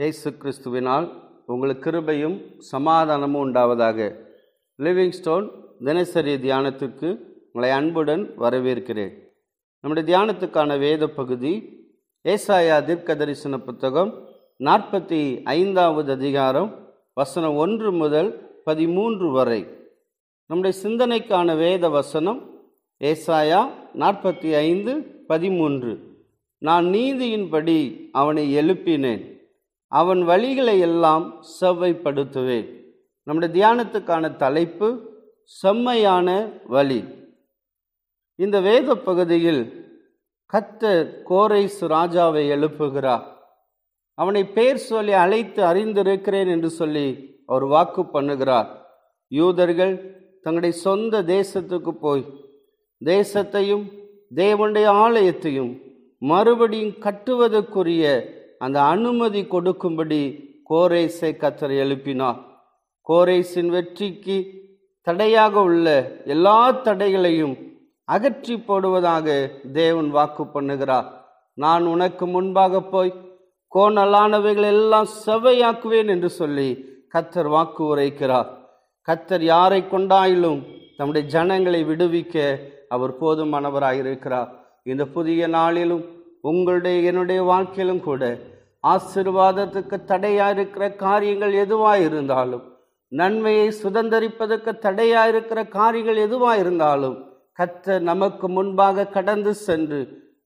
இயேசு கிறிஸ்துவினால் உங்களுக்கு கிருபையும் சமாதானமும் உண்டாவதாக லிவிங் ஸ்டோன் தினசரி தியானத்துக்கு உங்களை அன்புடன் வரவேற்கிறேன் நம்முடைய தியானத்துக்கான வேத பகுதி ஏசாயா தீர்க்க தரிசன புத்தகம் நாற்பத்தி ஐந்தாவது அதிகாரம் வசனம் ஒன்று முதல் பதிமூன்று வரை நம்முடைய சிந்தனைக்கான வேத வசனம் ஏசாயா நாற்பத்தி ஐந்து பதிமூன்று நான் நீதியின்படி அவனை எழுப்பினேன் அவன் வழிகளை எல்லாம் செவ்வைப்படுத்துவேன் நம்முடைய தியானத்துக்கான தலைப்பு செம்மையான வழி இந்த வேத பகுதியில் கத்த கோரைசு ராஜாவை எழுப்புகிறார் அவனை பேர் சொல்லி அழைத்து அறிந்திருக்கிறேன் என்று சொல்லி அவர் வாக்கு பண்ணுகிறார் யூதர்கள் தங்களுடைய சொந்த தேசத்துக்கு போய் தேசத்தையும் தேவனுடைய ஆலயத்தையும் மறுபடியும் கட்டுவதற்குரிய அந்த அனுமதி கொடுக்கும்படி கோரேசை கத்தர் எழுப்பினார் கோரேசின் வெற்றிக்கு தடையாக உள்ள எல்லா தடைகளையும் அகற்றி போடுவதாக தேவன் வாக்கு பண்ணுகிறார் நான் உனக்கு முன்பாக போய் கோணலானவைகள் எல்லாம் செவையாக்குவேன் என்று சொல்லி கத்தர் வாக்கு உரைக்கிறார் கத்தர் யாரை கொண்டாயிலும் தம்முடைய ஜனங்களை விடுவிக்க அவர் போதுமானவராக இருக்கிறார் இந்த புதிய நாளிலும் உங்களுடைய என்னுடைய வாழ்க்கையிலும் கூட ஆசிர்வாதத்துக்கு தடையாக இருக்கிற காரியங்கள் எதுவாக இருந்தாலும் நன்மையை சுதந்திரிப்பதற்கு தடையாக இருக்கிற காரியங்கள் எதுவாக இருந்தாலும் கத்த நமக்கு முன்பாக கடந்து சென்று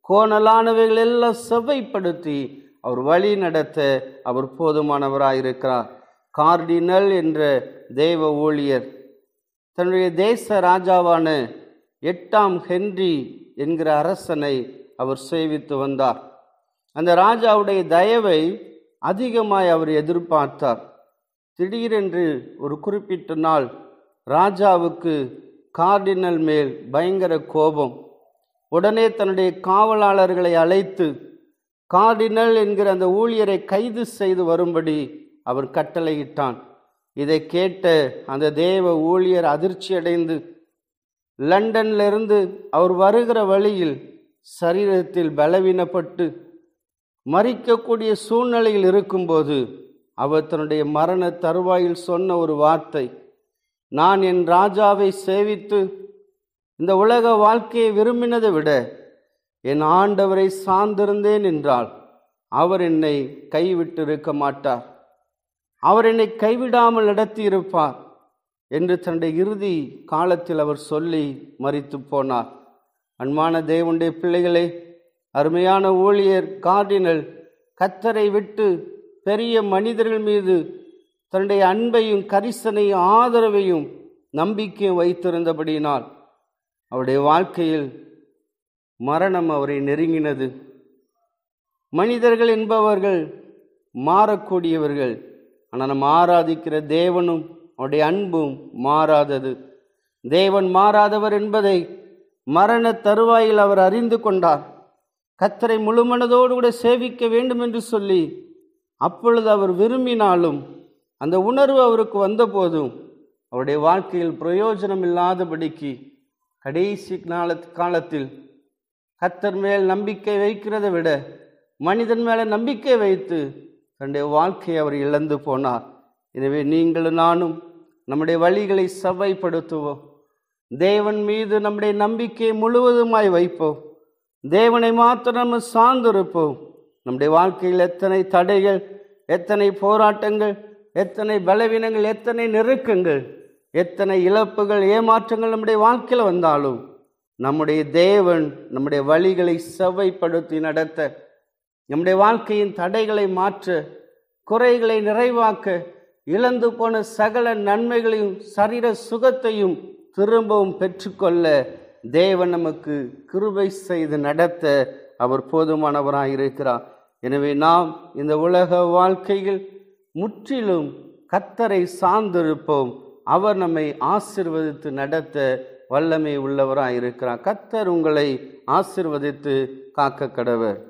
கோணலானவைகள் எல்லாம் செவ்வைப்படுத்தி அவர் வழி நடத்த அவர் போதுமானவராயிருக்கிறார் கார்டினல் என்ற தேவ ஊழியர் தன்னுடைய தேச ராஜாவான எட்டாம் ஹென்றி என்கிற அரசனை அவர் சேவித்து வந்தார் அந்த ராஜாவுடைய தயவை அதிகமாய் அவர் எதிர்பார்த்தார் திடீரென்று ஒரு குறிப்பிட்ட நாள் ராஜாவுக்கு கார்டினல் மேல் பயங்கர கோபம் உடனே தன்னுடைய காவலாளர்களை அழைத்து கார்டினல் என்கிற அந்த ஊழியரை கைது செய்து வரும்படி அவர் கட்டளையிட்டான் இதை கேட்ட அந்த தேவ ஊழியர் அதிர்ச்சியடைந்து லண்டன்லேருந்து அவர் வருகிற வழியில் சரீரத்தில் பலவீனப்பட்டு மறிக்கக்கூடிய சூழ்நிலையில் இருக்கும்போது அவர் தன்னுடைய மரண தருவாயில் சொன்ன ஒரு வார்த்தை நான் என் ராஜாவை சேவித்து இந்த உலக வாழ்க்கையை விரும்பினதை விட என் ஆண்டவரை சார்ந்திருந்தேன் என்றால் அவர் என்னை கைவிட்டு இருக்க மாட்டார் அவர் என்னை கைவிடாமல் நடத்தி இருப்பார் என்று தன்னுடைய இறுதி காலத்தில் அவர் சொல்லி மறித்து போனார் அன்பான தேவனுடைய பிள்ளைகளே அருமையான ஊழியர் கார்டினல் கத்தரை விட்டு பெரிய மனிதர்கள் மீது தன்னுடைய அன்பையும் கரிசனையும் ஆதரவையும் நம்பிக்கையும் வைத்திருந்தபடியினால் அவருடைய வாழ்க்கையில் மரணம் அவரை நெருங்கினது மனிதர்கள் என்பவர்கள் மாறக்கூடியவர்கள் ஆனால் நம்ம ஆராதிக்கிற தேவனும் அவருடைய அன்பும் மாறாதது தேவன் மாறாதவர் என்பதை மரண தருவாயில் அவர் அறிந்து கொண்டார் கத்தரை முழுமனதோடு கூட சேவிக்க வேண்டும் என்று சொல்லி அப்பொழுது அவர் விரும்பினாலும் அந்த உணர்வு அவருக்கு வந்தபோதும் அவருடைய வாழ்க்கையில் பிரயோஜனம் இல்லாதபடிக்கு கடைசி கால காலத்தில் கத்தர் மேல் நம்பிக்கை வைக்கிறதை விட மனிதன் மேலே நம்பிக்கை வைத்து தன்னுடைய வாழ்க்கையை அவர் இழந்து போனார் எனவே நீங்களும் நானும் நம்முடைய வழிகளை செவ்வாய்ப்படுத்துவோம் தேவன் மீது நம்முடைய நம்பிக்கையை முழுவதுமாய் வைப்போம் தேவனை மாத்திரம் நம்ம சார்ந்திருப்போம் நம்முடைய வாழ்க்கையில் எத்தனை தடைகள் எத்தனை போராட்டங்கள் எத்தனை பலவீனங்கள் எத்தனை நெருக்கங்கள் எத்தனை இழப்புகள் ஏமாற்றங்கள் நம்முடைய வாழ்க்கையில் வந்தாலும் நம்முடைய தேவன் நம்முடைய வழிகளை செவ்வைப்படுத்தி நடத்த நம்முடைய வாழ்க்கையின் தடைகளை மாற்ற குறைகளை நிறைவாக்க இழந்து போன சகல நன்மைகளையும் சரீர சுகத்தையும் திரும்பவும் பெற்றுக்கொள்ள தேவன் நமக்கு கிருபை செய்து நடத்த அவர் போதுமானவராக இருக்கிறார் எனவே நாம் இந்த உலக வாழ்க்கையில் முற்றிலும் கத்தரை சார்ந்திருப்போம் அவர் நம்மை ஆசிர்வதித்து நடத்த வல்லமை உள்ளவராக இருக்கிறார் கத்தர் உங்களை ஆசிர்வதித்து காக்க கடவர்